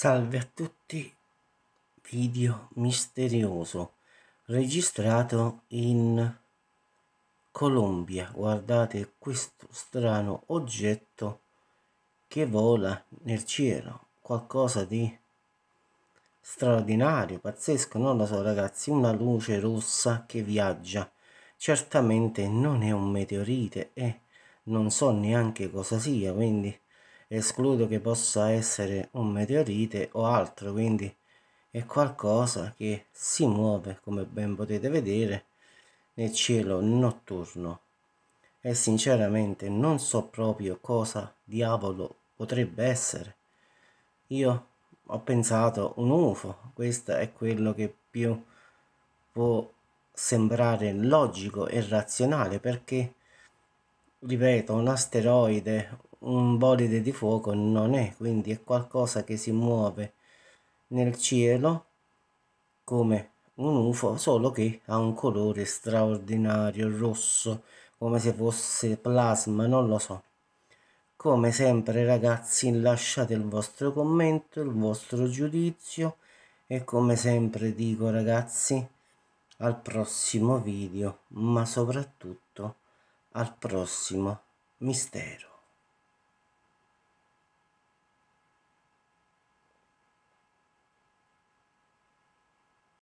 Salve a tutti, video misterioso registrato in Colombia. Guardate questo strano oggetto che vola nel cielo, qualcosa di straordinario, pazzesco, non lo so ragazzi, una luce rossa che viaggia. Certamente non è un meteorite e non so neanche cosa sia, quindi escludo che possa essere un meteorite o altro, quindi è qualcosa che si muove, come ben potete vedere, nel cielo notturno. E sinceramente non so proprio cosa diavolo potrebbe essere. Io ho pensato un UFO, questo è quello che più può sembrare logico e razionale perché, ripeto, un asteroide un bolide di fuoco non è, quindi è qualcosa che si muove nel cielo come un UFO, solo che ha un colore straordinario, rosso, come se fosse plasma, non lo so. Come sempre ragazzi lasciate il vostro commento, il vostro giudizio e come sempre dico ragazzi al prossimo video, ma soprattutto al prossimo mistero.